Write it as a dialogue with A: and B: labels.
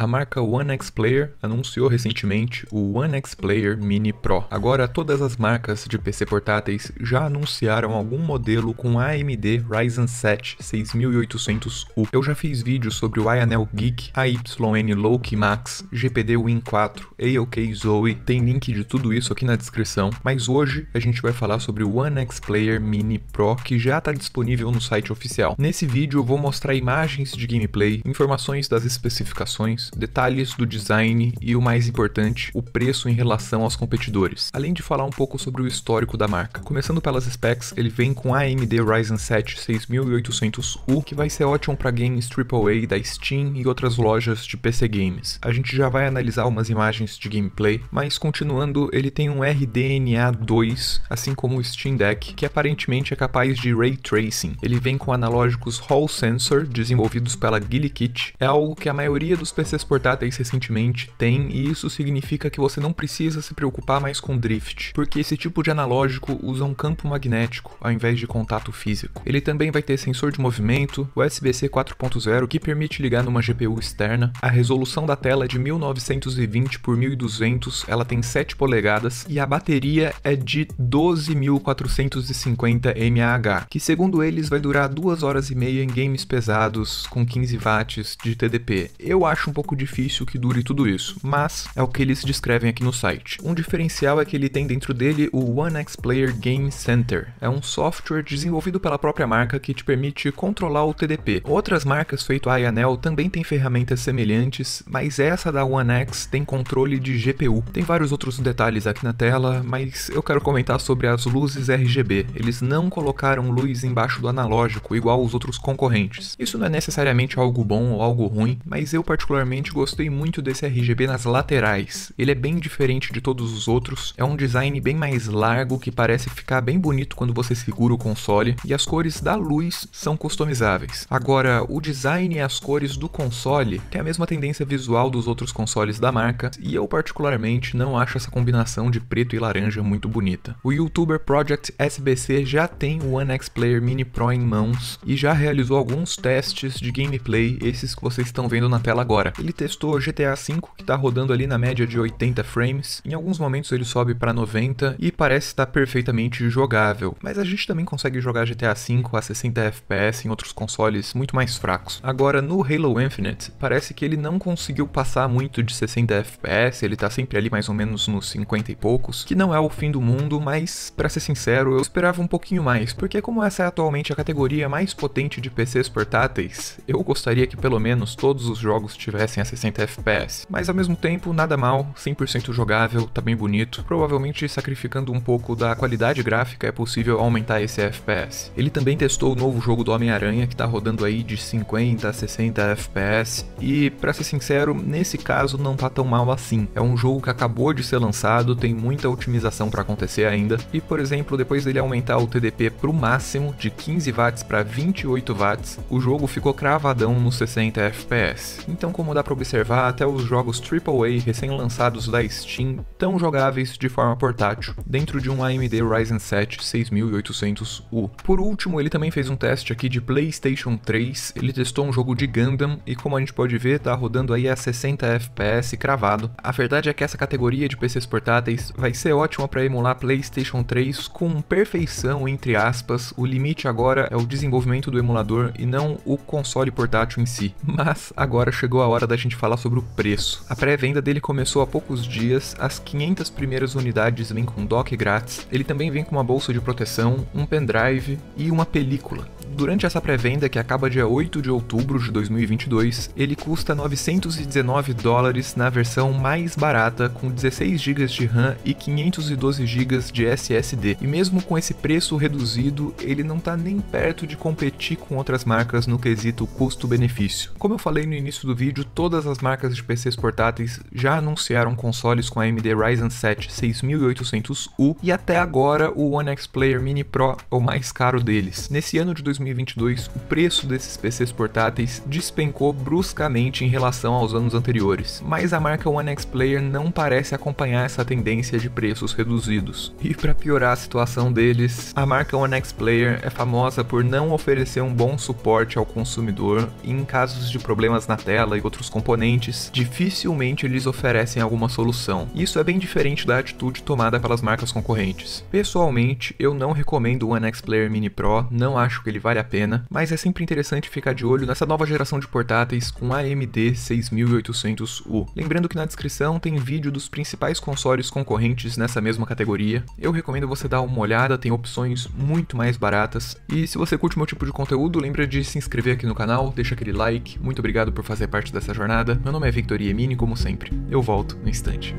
A: A marca One X Player anunciou recentemente o One X Player Mini Pro. Agora todas as marcas de PC portáteis já anunciaram algum modelo com AMD Ryzen 7 6800U. Eu já fiz vídeos sobre o Ionel Geek, AYN Loki Max, GPD Win 4, AOK Zoe, tem link de tudo isso aqui na descrição, mas hoje a gente vai falar sobre o One X Player Mini Pro que já está disponível no site oficial. Nesse vídeo eu vou mostrar imagens de gameplay, informações das especificações, detalhes do design e o mais importante, o preço em relação aos competidores. Além de falar um pouco sobre o histórico da marca. Começando pelas specs, ele vem com a AMD Ryzen 7 6800U, que vai ser ótimo para games AAA da Steam e outras lojas de PC games. A gente já vai analisar umas imagens de gameplay, mas continuando, ele tem um RDNA 2, assim como o Steam Deck, que aparentemente é capaz de ray tracing. Ele vem com analógicos Hall Sensor desenvolvidos pela Gilikit. É algo que a maioria dos PCs câmeras portáteis recentemente tem e isso significa que você não precisa se preocupar mais com drift, porque esse tipo de analógico usa um campo magnético ao invés de contato físico. Ele também vai ter sensor de movimento, USB-C 4.0 que permite ligar numa GPU externa, a resolução da tela é de 1920 por 1200, ela tem 7 polegadas e a bateria é de 12.450 mAh, que segundo eles vai durar 2 horas e meia em games pesados com 15 watts de TDP. Eu acho um pouco difícil que dure tudo isso, mas é o que eles descrevem aqui no site. Um diferencial é que ele tem dentro dele o One X Player Game Center. É um software desenvolvido pela própria marca que te permite controlar o TDP. Outras marcas feito a Anel também tem ferramentas semelhantes, mas essa da One X tem controle de GPU. Tem vários outros detalhes aqui na tela, mas eu quero comentar sobre as luzes RGB. Eles não colocaram luz embaixo do analógico igual os outros concorrentes. Isso não é necessariamente algo bom ou algo ruim, mas eu particularmente particularmente gostei muito desse RGB nas laterais. Ele é bem diferente de todos os outros, é um design bem mais largo que parece ficar bem bonito quando você segura o console e as cores da luz são customizáveis. Agora, o design e as cores do console têm é a mesma tendência visual dos outros consoles da marca e eu particularmente não acho essa combinação de preto e laranja muito bonita. O youtuber Project SBC já tem o One X Player Mini Pro em mãos e já realizou alguns testes de gameplay, esses que vocês estão vendo na tela agora. Ele testou GTA V, que está rodando ali na média de 80 frames, em alguns momentos ele sobe para 90 e parece estar tá perfeitamente jogável, mas a gente também consegue jogar GTA V a 60 FPS em outros consoles muito mais fracos. Agora, no Halo Infinite, parece que ele não conseguiu passar muito de 60 FPS, ele está sempre ali mais ou menos nos 50 e poucos, que não é o fim do mundo, mas para ser sincero, eu esperava um pouquinho mais, porque como essa é atualmente a categoria mais potente de PCs portáteis, eu gostaria que pelo menos todos os jogos tivessem aparecem a 60 FPS. Mas ao mesmo tempo, nada mal, 100% jogável, tá bem bonito. Provavelmente sacrificando um pouco da qualidade gráfica é possível aumentar esse FPS. Ele também testou o novo jogo do Homem-Aranha, que tá rodando aí de 50 a 60 FPS, e para ser sincero, nesse caso não tá tão mal assim. É um jogo que acabou de ser lançado, tem muita otimização para acontecer ainda, e por exemplo, depois dele aumentar o TDP pro máximo, de 15 watts para 28 watts, o jogo ficou cravadão nos 60 FPS. Então, como dá para observar até os jogos AAA recém-lançados da Steam, tão jogáveis de forma portátil, dentro de um AMD Ryzen 7 6800U. Por último, ele também fez um teste aqui de PlayStation 3, ele testou um jogo de Gundam e como a gente pode ver, tá rodando aí a 60 FPS cravado. A verdade é que essa categoria de PCs portáteis vai ser ótima para emular PlayStation 3 com perfeição entre aspas. O limite agora é o desenvolvimento do emulador e não o console portátil em si. Mas agora chegou a hora da gente falar sobre o preço. A pré-venda dele começou há poucos dias, as 500 primeiras unidades vêm com dock grátis, ele também vem com uma bolsa de proteção, um pendrive e uma película. Durante essa pré-venda, que acaba dia 8 de outubro de 2022, ele custa 919 dólares na versão mais barata, com 16 GB de RAM e 512 GB de SSD. E mesmo com esse preço reduzido, ele não está nem perto de competir com outras marcas no quesito custo-benefício. Como eu falei no início do vídeo, todas as marcas de PCs portáteis já anunciaram consoles com a AMD Ryzen 7 6800U e até agora o One X Player Mini Pro é o mais caro deles. Nesse ano de 2022, 2022, o preço desses PCs portáteis despencou bruscamente em relação aos anos anteriores, mas a marca One X Player não parece acompanhar essa tendência de preços reduzidos. E para piorar a situação deles, a marca One X Player é famosa por não oferecer um bom suporte ao consumidor e em casos de problemas na tela e outros componentes, dificilmente eles oferecem alguma solução. Isso é bem diferente da atitude tomada pelas marcas concorrentes. Pessoalmente, eu não recomendo o One X Player Mini Pro, não acho que ele vale vale a pena, mas é sempre interessante ficar de olho nessa nova geração de portáteis com AMD 6800U. Lembrando que na descrição tem vídeo dos principais consoles concorrentes nessa mesma categoria. Eu recomendo você dar uma olhada, tem opções muito mais baratas. E se você curte meu tipo de conteúdo, lembra de se inscrever aqui no canal, deixa aquele like. Muito obrigado por fazer parte dessa jornada. Meu nome é Victor Yemini, como sempre. Eu volto no instante.